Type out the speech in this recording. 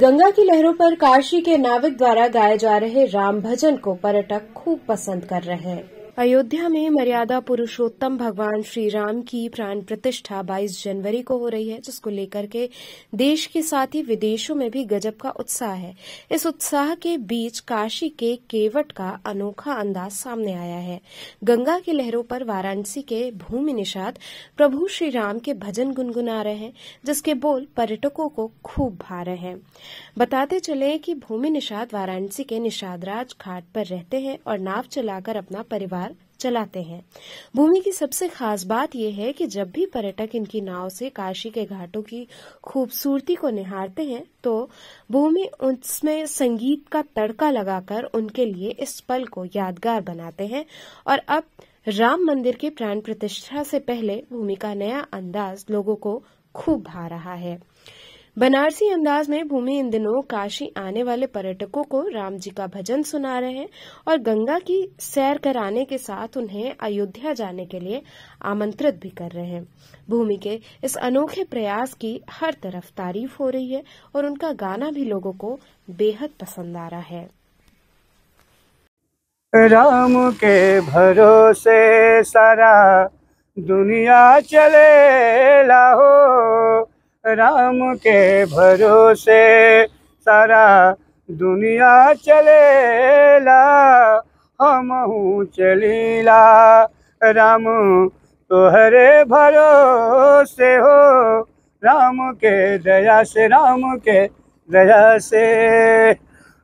गंगा की लहरों पर काशी के नाविक द्वारा गाए जा रहे राम भजन को पर्यटक खूब पसंद कर रहे हैं अयोध्या में मर्यादा पुरुषोत्तम भगवान श्री राम की प्राण प्रतिष्ठा 22 जनवरी को हो रही है जिसको लेकर के देश के साथ ही विदेशों में भी गजब का उत्साह है इस उत्साह के बीच काशी के केवट का अनोखा अंदाज सामने आया है गंगा की लहरों पर वाराणसी के भूमि निषाद प्रभु श्री राम के भजन गुनगुना रहे हैं जिसके बोल पर्यटकों को खूब भा रहे हैं बताते चले कि भूमि निषाद वाराणसी के निषादराज घाट पर रहते हैं और नाव चलाकर अपना परिवार चलाते हैं भूमि की सबसे खास बात यह है कि जब भी पर्यटक इनकी नाव से काशी के घाटों की खूबसूरती को निहारते हैं तो भूमि उसमें संगीत का तड़का लगाकर उनके लिए इस पल को यादगार बनाते हैं और अब राम मंदिर के प्राण प्रतिष्ठा से पहले भूमि का नया अंदाज लोगों को खूब भा रहा है बनारसी अंदाज में भूमि इन दिनों काशी आने वाले पर्यटकों को राम जी का भजन सुना रहे हैं और गंगा की सैर कराने के साथ उन्हें अयोध्या जाने के लिए आमंत्रित भी कर रहे हैं भूमि के इस अनोखे प्रयास की हर तरफ तारीफ हो रही है और उनका गाना भी लोगों को बेहद पसंद आ रहा है राम के भरोसे सारा दुनिया चले लाहो राम के भरोसे सारा दुनिया चलेला हम चलीला राम तोहरे भरोसे हो राम के दया से राम के दया से